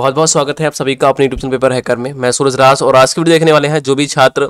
बहुत बहुत स्वागत है आप सभी का अपने यूट्यूब पेपर हैकर में मैं सूरज रास और आज की वीडियो देखने वाले हैं जो भी छात्र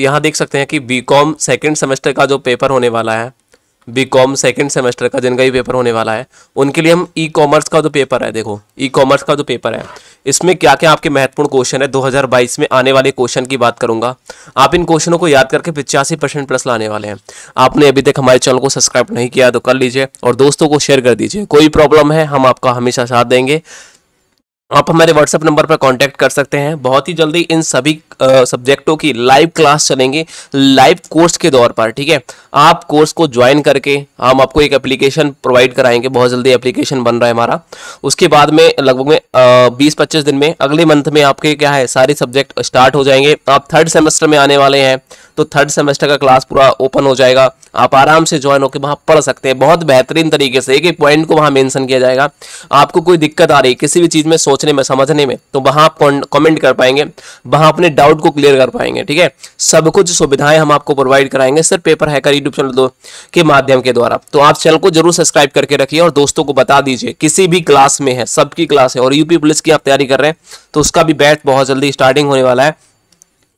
यहाँ देख सकते हैं कि बी कॉम सेकेंड सेमेस्टर का जो पेपर होने वाला है बी कॉम सेकेंड सेमेस्टर का जिनका ये पेपर होने वाला है उनके लिए हम ई कॉमर्स का जो पेपर है देखो ई कॉमर्स का जो पेपर है इसमें क्या क्या आपके महत्वपूर्ण क्वेश्चन है 2022 में आने वाले क्वेश्चन की बात करूंगा आप इन क्वेश्चनों को याद करके पिचासी परसेंट प्लस लाने वाले हैं आपने अभी तक हमारे चैनल को सब्सक्राइब नहीं किया तो कर लीजिए और दोस्तों को शेयर कर दीजिए कोई प्रॉब्लम है हम आपका हमेशा साथ देंगे आप हमारे व्हाट्सएप नंबर पर कांटेक्ट कर सकते हैं बहुत ही जल्दी इन सभी सब्जेक्टों की लाइव क्लास चलेंगे लाइव कोर्स के दौर पर ठीक है आप कोर्स को ज्वाइन करके हम आपको एक एप्लीकेशन प्रोवाइड कराएंगे बहुत जल्दी एप्लीकेशन बन रहा है हमारा उसके बाद में लगभग में बीस पच्चीस दिन में अगले मंथ में आपके क्या है सारे सब्जेक्ट स्टार्ट हो जाएंगे आप थर्ड सेमेस्टर में आने वाले हैं तो थर्ड सेमेस्टर का क्लास पूरा ओपन हो जाएगा आप आराम से ज्वाइन होकर वहाँ पढ़ सकते हैं बहुत बेहतरीन तरीके से एक एक पॉइंट को वहाँ मेंशन किया जाएगा आपको कोई दिक्कत आ रही है किसी भी चीज़ में सोच सोचने में समझने में तो वहां आप कमेंट कर पाएंगे वहां अपने डाउट को क्लियर कर पाएंगे ठीक है सब कुछ सुविधाएं हम आपको प्रोवाइड कराएंगे sir paper hacker YouTube channel के माध्यम के द्वारा तो आप चैनल को जरूर सब्सक्राइब करके रखिए और दोस्तों को बता दीजिए किसी भी क्लास में है सबकी क्लास है और यूपी पुलिस की आप तैयारी कर रहे हैं तो उसका भी बैच बहुत जल्दी स्टार्टिंग होने वाला है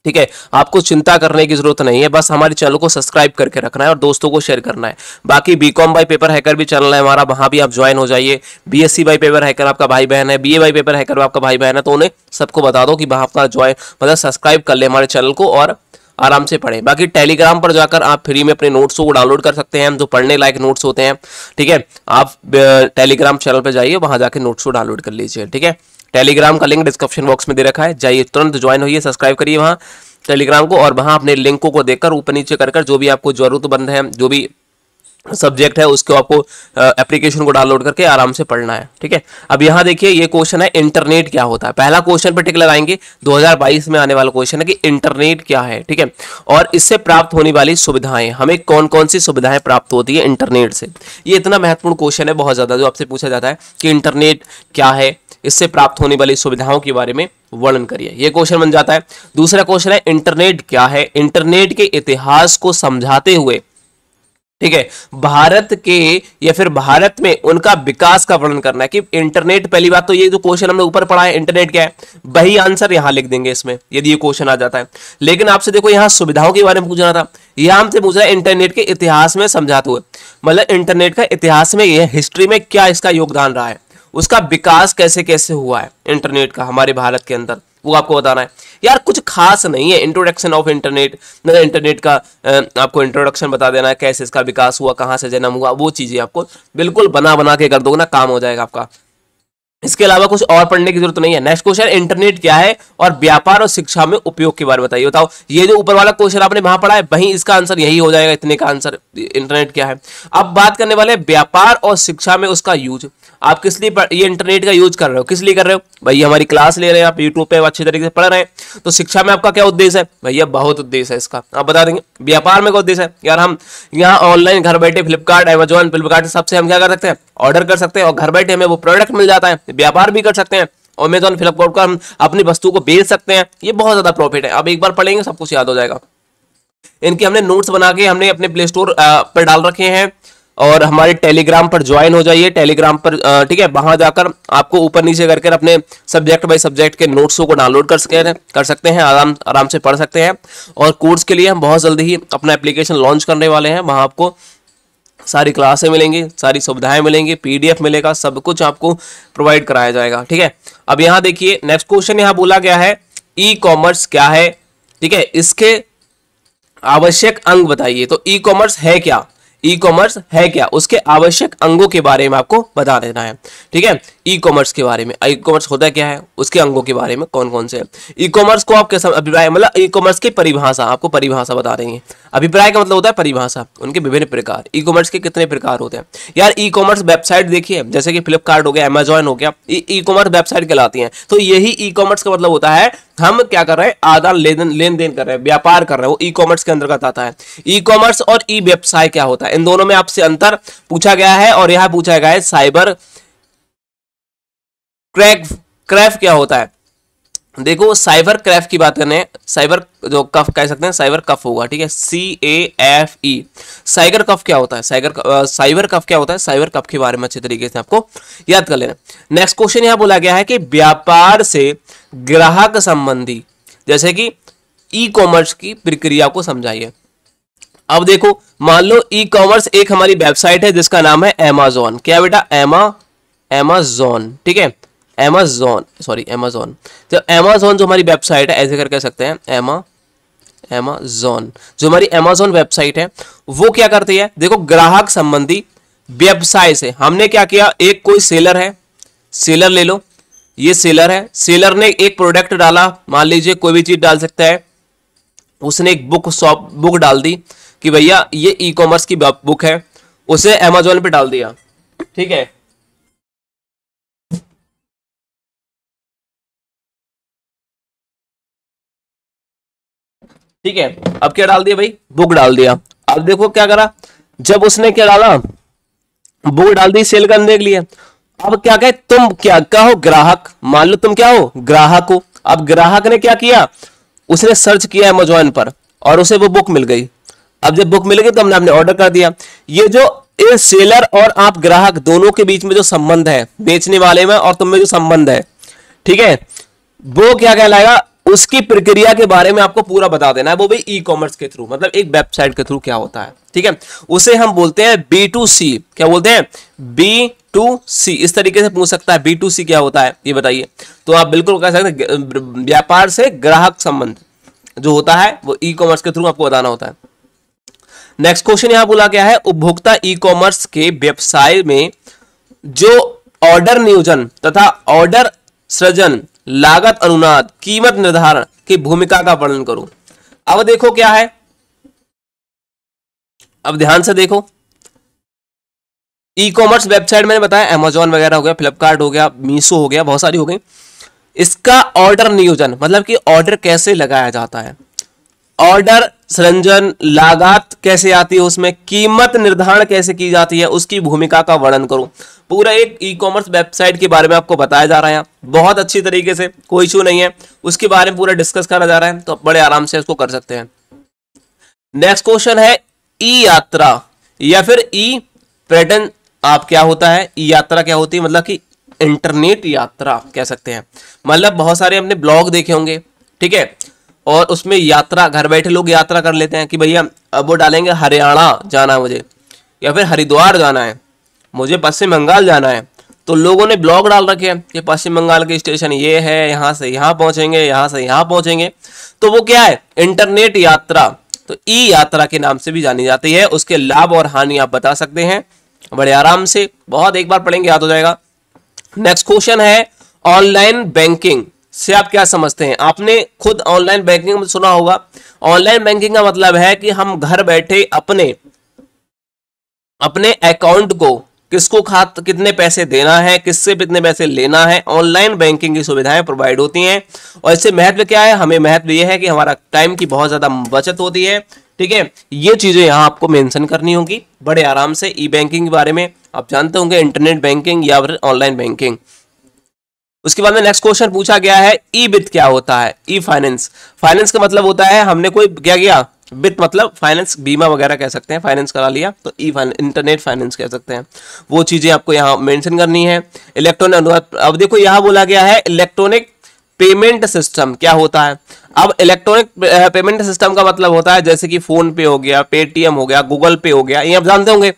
ठीक है आपको चिंता करने की जरूरत नहीं है बस हमारे चैनल को सब्सक्राइब करके रखना है और दोस्तों को शेयर करना है बाकी B com by paper hacker भी चैनल है हमारा वहां भी आप ज्वाइन हो जाइए B S C by paper hacker आपका भाई बहन है B A by paper hacker आपका भाई बहन है तो उन्हें सबको बता दो कि वहां आपका ज्वाइन मतलब सब्सक्राइब कर ले हमारे चैनल को और आराम से पढ़े बाकी टेलीग्राम पर जाकर आप फ्री में अपने नोट्स को डाउनलोड कर सकते हैं जो तो पढ़ने लायक नोट्स होते हैं ठीक है आप टेलीग्राम चैनल पर जाइए वहां जाकर नोट्स को डाउनलोड कर लीजिए ठीक है टेलीग्राम का लिंक डिस्क्रिप्शन बॉक्स में दे रखा है जाइए तुरंत ज्वाइन होइए सब्सक्राइब करिए वहाँ टेलीग्राम को और वहाँ अपने लिंकों को देखकर ऊपर नीचे कर कर जो भी आपको ज़रूरतमंद है जो भी सब्जेक्ट है उसको आपको एप्लीकेशन को डाउनलोड करके आराम से पढ़ना है ठीक है अब यहाँ देखिए ये क्वेश्चन है इंटरनेट क्या होता है पहला क्वेश्चन पर्टिकुलर आएंगे 2022 में आने वाला क्वेश्चन है कि इंटरनेट क्या है ठीक है और इससे प्राप्त होने वाली सुविधाएं हमें कौन कौन सी सुविधाएं प्राप्त होती है इंटरनेट से ये इतना महत्वपूर्ण क्वेश्चन है बहुत ज़्यादा जो आपसे पूछा जाता है कि इंटरनेट क्या है इससे प्राप्त होने वाली सुविधाओं के बारे में वर्णन करिए यह क्वेश्चन बन जाता है दूसरा क्वेश्चन है इंटरनेट क्या है इंटरनेट के इतिहास को समझाते हुए ठीक है भारत के या फिर भारत में उनका विकास का वर्णन करना है कि इंटरनेट पहली बात तो ये जो क्वेश्चन हमने ऊपर पढ़ा है इंटरनेट क्या है वही आंसर यहां लिख देंगे इसमें यदि ये क्वेश्चन आ जाता है लेकिन आपसे देखो यहां सुविधाओं के बारे में पूछना था यह हमसे पूछा है इंटरनेट के इतिहास में समझाते हुए मतलब इंटरनेट का इतिहास में यह हिस्ट्री में क्या इसका योगदान रहा है उसका विकास कैसे कैसे हुआ है इंटरनेट का हमारे भारत के अंदर वो आपको बताना है यार कुछ खास नहीं है इंट्रोडक्शन ऑफ इंटरनेट मतलब इंटरनेट का आपको इंट्रोडक्शन बता देना है कैसे इसका विकास हुआ कहाँ से जन्म हुआ वो चीज़ें आपको बिल्कुल बना बना के कर दोगे ना काम हो जाएगा आपका इसके अलावा कुछ और पढ़ने की जरूरत नहीं है नेक्स्ट क्वेश्चन इंटरनेट क्या है और व्यापार और शिक्षा में उपयोग के बारे में बताइए बताओ ये जो ऊपर वाला क्वेश्चन आपने वहां पढ़ा है वहीं इसका आंसर यही हो जाएगा इतने का आंसर इंटरनेट क्या है अब बात करने वाले व्यापार और शिक्षा में उसका यूज आप किस लिए ये इंटरनेट का यूज कर रहे हो किस लिए कर रहे हो भैया हमारी क्लास ले रहे हैं आप यूट्यूब पे अच्छे तरीके से पढ़ रहे हैं तो शिक्षा में आपका क्या उद्देश्य है भैया बहुत उद्देश्य है इसका आप बता देंगे व्यापार में क्या उद्देश्य है यार हम यहाँ ऑनलाइन घर बैठे फ्लिपकार्ट अमेजोन फ्लिपकार्ट सबसे हम क्या कर सकते हैं ऑर्डर कर सकते हैं और घर बैठे हमें वो प्रोडक्ट मिल जाता है व्यापार भी कर सकते हैं अमेजोन फ्लिपकार्ट का हम अपनी वस्तु को बेच सकते हैं ये बहुत ज़्यादा प्रॉफिट है आप एक बार पढ़ेंगे सब कुछ याद हो जाएगा इनके हमने नोट्स बना के हमने अपने प्ले स्टोर पर डाल रखे हैं और हमारे टेलीग्राम पर ज्वाइन हो जाइए टेलीग्राम पर ठीक है वहां जाकर आपको ऊपर नीचे करके अपने सब्जेक्ट बाई सब्जेक्ट के नोट्सों को डाउनलोड कर सकते कर सकते हैं आराम आराम से पढ़ सकते हैं और कोर्स के लिए हम बहुत जल्दी ही अपना एप्लीकेशन लॉन्च करने वाले हैं वहाँ आपको सारी क्लासें मिलेंगी सारी सुविधाएं मिलेंगी पीडीएफ मिलेगा सब कुछ आपको प्रोवाइड कराया जाएगा ठीक है अब यहाँ देखिए नेक्स्ट क्वेश्चन यहाँ बोला गया है ई कॉमर्स क्या है ठीक है इसके आवश्यक अंग बताइए तो ई कॉमर्स है क्या ई कॉमर्स है क्या उसके आवश्यक अंगों के बारे में आपको बता देना है ठीक है ई कॉमर्स के बारे में ई कॉमर्स होता क्या है उसके अंगों के बारे में कौन कौन से ई कॉमर्स को आप कैसा अभिप्राय मतलब ई कॉमर्स की परिभाषा आपको परिभाषा बता देंगे अभिप्राय का मतलब होता है परिभाषा उनके विभिन्न प्रकार ई कॉमर्स के कितने प्रकार होते हैं यार ई कॉमर्स वेबसाइट देखिए जैसे कि फ्लिपकार्ट हो गया अमेजोन हो गया ई कॉमर्स वेबसाइट कहलाती है तो यही ई कॉमर्स का मतलब होता है हम क्या कर रहे हैं आदान लेन देन कर रहे हैं व्यापार कर रहे हैं वो ई कॉमर्स के अंतर्गत आता है ई कॉमर्स और ई व्यवसाय क्या होता है इन दोनों में आपसे अंतर पूछा गया है और यह पूछा गया है साइबर क्रैक क्रैफ क्या होता है देखो साइबर क्रैफ की बात करें साइबर जो कफ कह सकते हैं साइबर कफ होगा ठीक है सी ए एफ ई साइबर कफ क्या होता है साइबर साइबर कफ क्या होता है साइबर कफ के बारे में अच्छे तरीके से आपको याद कर लेना नेक्स्ट क्वेश्चन यहां बोला गया है कि व्यापार से ग्राहक संबंधी जैसे कि ई कॉमर्स की प्रक्रिया को समझाइए अब देखो मान लो ई कॉमर्स एक हमारी वेबसाइट है जिसका नाम है एमेजोन क्या बेटा एमा एमेजोन ठीक है एमेजोन सॉरी एमेजोन तो एमेजोन जो हमारी वेबसाइट है ऐसे कर कह सकते हैं एमा एमेजोन जो हमारी एमेजोन वेबसाइट है वो क्या करती है देखो ग्राहक संबंधी व्यवसाय से हमने क्या किया एक कोई सेलर है सेलर ले लो ये सेलर है सेलर ने एक प्रोडक्ट डाला मान लीजिए कोई भी चीज डाल सकता है उसने एक बुक शॉप बुक डाल दी कि भैया ये ई कॉमर्स की बुक है उसे अमेजोन पे डाल दिया ठीक है ठीक है अब क्या डाल दिया भाई बुक डाल दिया अब देखो क्या करा जब उसने क्या डाला बुक डाल दी सेल करने के लिए अब क्या कहे तुम क्या क्या हो ग्राहक मान लो तुम क्या हो ग्राहक हो अब ग्राहक ने क्या किया उसने सर्च किया अमेजोन पर और उसे वो बुक मिल गई अब जब बुक मिलेगी तो हमने आपने ऑर्डर कर दिया ये जो ये सेलर और आप ग्राहक दोनों के बीच में जो संबंध है बेचने वाले में और तुम में जो संबंध है ठीक है वो क्या कहलाएगा उसकी प्रक्रिया के बारे में आपको पूरा बता देना है वो भी ई कॉमर्स के थ्रू मतलब एक वेबसाइट के थ्रू क्या होता है ठीक है उसे हम बोलते हैं बी टू सी क्या बोलते हैं बी टू सी इस तरीके से पूछ सकता है बी टू सी क्या होता है ये बताइए तो आप बिल्कुल कह सकते हैं व्यापार से ग्राहक संबंध जो होता है वो ई कॉमर्स के थ्रू आपको बताना होता है नेक्स्ट क्वेश्चन यहां बोला गया है उपभोक्ता ई कॉमर्स के व्यवसाय में जो ऑर्डर नियोजन तथा ऑर्डर सृजन लागत अनुनाद कीमत निर्धारण की भूमिका का वर्णन करो अब देखो क्या है अब ध्यान से देखो ई कॉमर्स वेबसाइट मैंने बताया अमेजोन वगैरह हो गया फ्लिपकार्ट हो गया मीशो हो गया बहुत सारी हो गई इसका ऑर्डर नियोजन मतलब कि ऑर्डर कैसे लगाया जाता है ऑर्डर सृजन लागत कैसे आती है उसमें कीमत निर्धारण कैसे की जाती है उसकी भूमिका का वर्णन करूं पूरा एक ई कॉमर्स वेबसाइट के बारे में आपको बताया जा रहा है बहुत अच्छी तरीके से कोई इशू नहीं है उसके बारे में पूरा डिस्कस करा जा रहा है तो आप बड़े आराम से उसको कर सकते हैं नेक्स्ट क्वेश्चन है ई यात्रा या फिर ई पैटर्न आप क्या होता है ई यात्रा क्या होती है मतलब कि इंटरनेट यात्रा कह सकते हैं मतलब बहुत सारे हमने ब्लॉग देखे होंगे ठीक है और उसमें यात्रा घर बैठे लोग यात्रा कर लेते हैं कि भैया अब वो डालेंगे हरियाणा जाना है मुझे या फिर हरिद्वार जाना है मुझे पश्चिम बंगाल जाना है तो लोगों ने ब्लॉग डाल रखे हैं कि पश्चिम बंगाल के स्टेशन ये है यहाँ से यहाँ पहुँचेंगे यहाँ से यहाँ पहुँचेंगे तो वो क्या है इंटरनेट यात्रा तो ई यात्रा के नाम से भी जानी जाती है उसके लाभ और हानि आप बता सकते हैं बड़े आराम से बहुत एक बार पढ़ेंगे याद हो जाएगा नेक्स्ट क्वेश्चन है ऑनलाइन बैंकिंग से आप क्या समझते हैं आपने खुद ऑनलाइन बैंकिंग में सुना होगा ऑनलाइन बैंकिंग का मतलब है कि हम घर बैठे अपने अपने अकाउंट को किसको खात कितने पैसे देना है किससे कितने पैसे लेना है ऑनलाइन बैंकिंग की सुविधाएं प्रोवाइड होती हैं और इससे महत्व क्या है हमें महत्व यह है कि हमारा टाइम की बहुत ज़्यादा बचत होती है ठीक है ये चीज़ें यहाँ आपको मेंशन करनी होगी बड़े आराम से ई बैंकिंग के बारे में आप जानते होंगे इंटरनेट बैंकिंग या फिर ऑनलाइन बैंकिंग उसके बाद में नेक्स्ट क्वेश्चन पूछा गया है ई वित्त क्या होता है ई फाइनेंस फाइनेंस का मतलब होता है हमने कोई क्या किया वित्त मतलब फाइनेंस बीमा वगैरह कह सकते हैं फाइनेंस करा लिया तो ई फाइनेंस इंटरनेट फाइनेंस कह सकते हैं वो चीज़ें आपको यहाँ मेंशन करनी है इलेक्ट्रॉनिक अनुवाद अब देखो यहाँ बोला गया है इलेक्ट्रॉनिक पेमेंट सिस्टम क्या होता है अब इलेक्ट्रॉनिक पेमेंट सिस्टम का मतलब होता है जैसे कि फोन पे हो गया पेटीएम हो गया गूगल पे हो गया ये आप जानते होंगे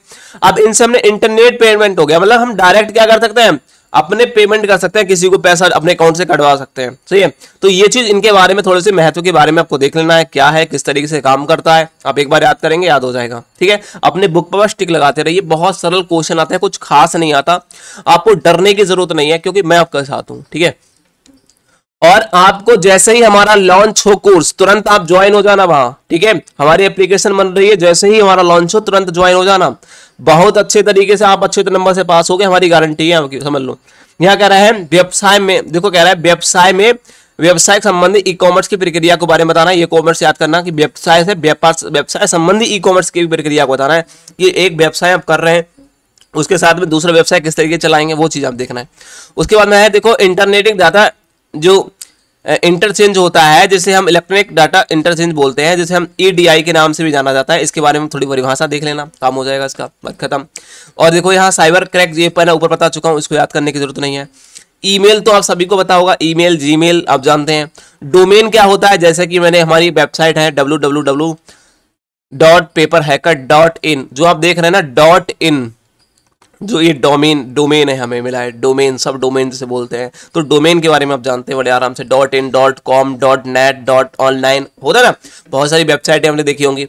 अब इनसे हमने इंटरनेट पेमेंट हो गया मतलब हम डायरेक्ट क्या कर सकते हैं अपने पेमेंट कर सकते हैं किसी को पैसा अपने अकाउंट से कटवा सकते हैं सही है तो ये चीज इनके बारे में थोड़े से महत्व के बारे में आपको देख लेना है क्या है किस तरीके से काम करता है आप एक बार याद करेंगे याद हो जाएगा ठीक है अपने बुक पर स्टिक लगाते रहिए बहुत सरल क्वेश्चन आता है कुछ खास नहीं आता आपको डरने की जरूरत नहीं है क्योंकि मैं आपका साथ हूँ ठीक है और आपको जैसे ही हमारा लॉन्च हो कोर्स तुरंत आप ज्वाइन हो जाना वहां ठीक है हमारी एप्लीकेशन बन रही है जैसे ही हमारा लॉन्च हो तुरंत ज्वाइन हो जाना बहुत अच्छे तरीके से आप अच्छे नंबर से पास हो गए हमारी गारंटी है आपकी समझ लो यहाँ कह रहा है व्यवसाय में देखो कह रहा है व्यवसाय में व्यवसाय संबंधी ई कॉमर्स की प्रक्रिया के बारे में बताना है कॉमर्स याद करना कि व्यवसाय से व्यापार व्यवसाय संबंधी ई कॉमर्स की प्रक्रिया को बताना है कि एक व्यवसाय आप कर रहे हैं उसके साथ में दूसरा व्यवसाय किस तरीके चलाएंगे वो चीज आप देखना है उसके बाद में है देखो इंटरनेटिंग डाटा जो इंटरचेंज होता है जिसे हम इलेक्ट्रॉनिक डाटा इंटरचेंज बोलते हैं जिसे हम ई e के नाम से भी जाना जाता है इसके बारे में थोड़ी परिभाषा देख लेना काम हो जाएगा इसका बात खत्म और देखो यहाँ साइबर क्रैक ये पर ऊपर बता चुका हूँ इसको याद करने की जरूरत नहीं है ईमेल तो आप सभी को पता होगा ईमेल जीमेल आप जानते हैं डोमेन क्या होता है जैसे कि मैंने हमारी वेबसाइट है W W W dot paper hacker dot in जो आप देख रहे हैं ना डॉट इन जो ये डोमेन डोमेन है हमें मिला है डोमेन सब डोमेन जिसे बोलते हैं तो डोमेन के बारे में आप जानते हैं बड़े आराम से dot in dot com dot net dot online होता है ना बहुत सारी वेबसाइटें हमने देखी होंगी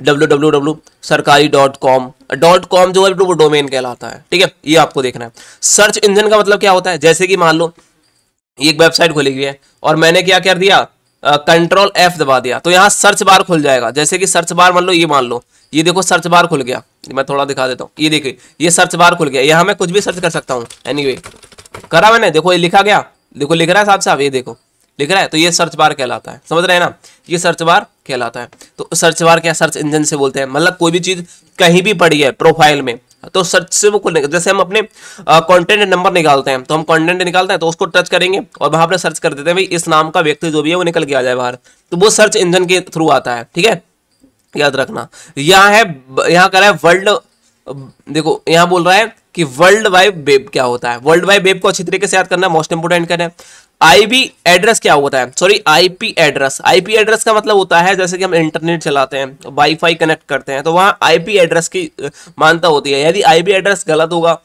डब्ल्यू डब्ल्यू डब्ल्यू सरकारी डॉट कॉम डॉट कॉम जो है वो डोमेन कहलाता है ठीक है ये आपको देखना है सर्च इंजन का मतलब क्या होता है जैसे कि मान लो ये एक वेबसाइट खुली हुई है और मैंने क्या कर दिया कंट्रोल एफ दबा दिया तो यहाँ सर्च बार खुल जाएगा जैसे कि सर्च बार मान लो ये मान लो ये देखो सर्च बार खुल गया मैं थोड़ा दिखा देता हूँ ये देखिए ये सर्च बार खुल गया यहाँ मैं कुछ भी सर्च कर सकता हूँ एनी anyway, करा मैंने देखो ये लिखा गया देखो लिख रहा है साहब साहब ये देखो लिख रहा है तो ये सर्च बार कहलाता है समझ रहे हैं ना ये सर्च बार कहलाता है तो सर्च बार क्या सर्च इंजन से बोलते हैं मतलब कोई भी चीज़ कहीं भी पड़ी है प्रोफाइल में तो सर्च से वो खुलने जैसे हम अपने कंटेंट नंबर निकालते हैं तो हम कंटेंट निकालते हैं तो उसको टच करेंगे और वहां पर सर्च कर देते हैं भाई इस नाम का व्यक्ति जो भी है वो निकल के आ जाए बाहर तो वो सर्च इंजन के थ्रू आता है ठीक है याद रखना यहाँ है यहाँ कर रहा है वर्ल्ड देखो यहाँ बोल रहा है कि वर्ल्ड वाइड वेब क्या होता है वर्ल्ड वाइड वेब को अच्छी तरीके से याद करना है मोस्ट इंपोर्टेंट करना है आईपी एड्रेस क्या होता है sorry IP address IP address का मतलब होता है जैसे कि हम इंटरनेट चलाते हैं वाईफाई कनेक्ट करते हैं तो वहां आईपी एड्रेस की मानता होती है यदि आईपी एड्रेस गलत होगा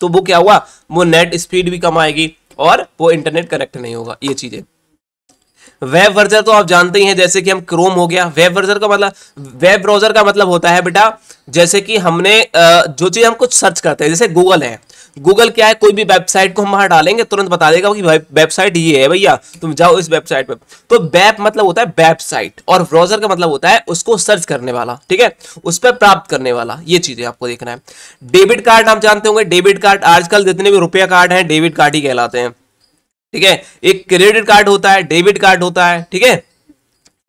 तो वो क्या हुआ वो नेट स्पीड भी कम आएगी और वो इंटरनेट कनेक्ट नहीं होगा ये चीज़ें वेब ब्राउजर तो आप जानते ही हैं जैसे कि हम क्रोम हो गया वेब ब्राउजर का मतलब वेब ब्राउजर का मतलब होता है बेटा जैसे कि हमने जो चीज़ हम कुछ सर्च करते हैं जैसे गूगल है गूगल क्या है कोई भी वेबसाइट को हम वहां डालेंगे तुरंत बता देगा कि वेबसाइट ये है भैया तुम जाओ इस वेबसाइट पे तो वेब मतलब होता है वेबसाइट और ब्राउजर का मतलब होता है उसको सर्च करने वाला ठीक है उस पर प्राप्त करने वाला ये चीजें आपको देखना है डेबिट कार्ड आप जानते होंगे डेबिट कार्ड आजकल जितने भी रुपया कार्ड है डेबिट कार्ड ही कहलाते हैं ठीक है एक क्रेडिट कार्ड होता है डेबिट कार्ड होता है ठीक है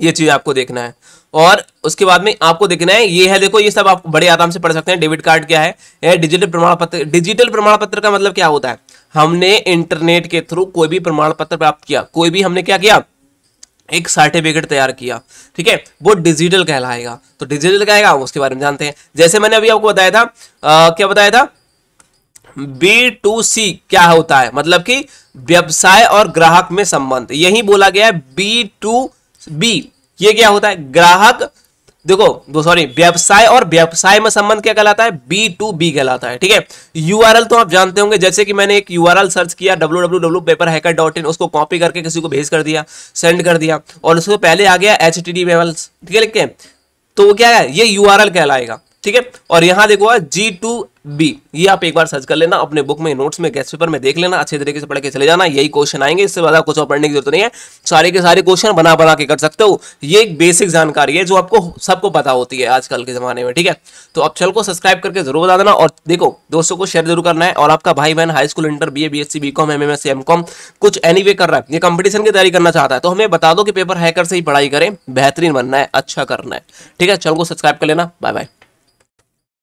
ये चीज आपको देखना है और उसके बाद में आपको देखना है ये है देखो ये सब आप बड़े आराम से पढ़ सकते हैं डेबिट कार्ड क्या है डिजिटल प्रमाण पत्र डिजिटल प्रमाण पत्र का मतलब क्या होता है हमने इंटरनेट के थ्रू कोई भी प्रमाण पत्र प्राप्त किया कोई भी हमने क्या किया एक सर्टिफिकेट तैयार किया ठीक है वो डिजिटल कहलाएगा तो डिजिटल कहेगा उसके बारे में जानते हैं जैसे मैंने अभी आपको बताया था आ, क्या बताया था बी टू सी क्या होता है मतलब कि व्यवसाय और ग्राहक में संबंध यही बोला गया है बी टू बी ये क्या होता है ग्राहक देखो सॉरी व्यवसाय और व्यवसाय में संबंध क्या कहलाता है बी टू बी कहलाता है ठीक है यूआरएल तो आप जानते होंगे जैसे कि मैंने एक यूआरएल सर्च किया W W W paper hacker dot in उसको कॉपी करके किसी को भेज कर दिया सेंड कर दिया और उसको पहले आ गया एच टी डी ठीक है लिखते हैं तो वो क्या है ये यू कहलाएगा ठीक है और यहां देखो जी टू बी ये आप एक बार सर्च कर लेना अपने बुक में नोट्स में गेस्ट पेपर में देख लेना अच्छे तरीके से पढ़ के चले जाना यही क्वेश्चन आएंगे इससे ज़्यादा कुछ और पढ़ने की जरूरत नहीं है सारे के सारे क्वेश्चन बना बना के कर सकते हो ये एक बेसिक जानकारी है जो आपको सबको पता होती है आजकल के ज़माने में ठीक है तो आप चल को सब्सक्राइब करके जरूर बता देना और देखो दोस्तों को शेयर जरूर करना है और आपका भाई बहन high school inter B A B S C B com M M S M com कुछ एनी वे कर रहा है ये कंपटीशन की तैयारी करना चाहता है तो हमें बता दो कि पेपर हैकर से ही पढ़ाई करें बेहतरीन बनना है अच्छा करना है ठीक है चल को सब्सक्राइब कर लेना बाय बाय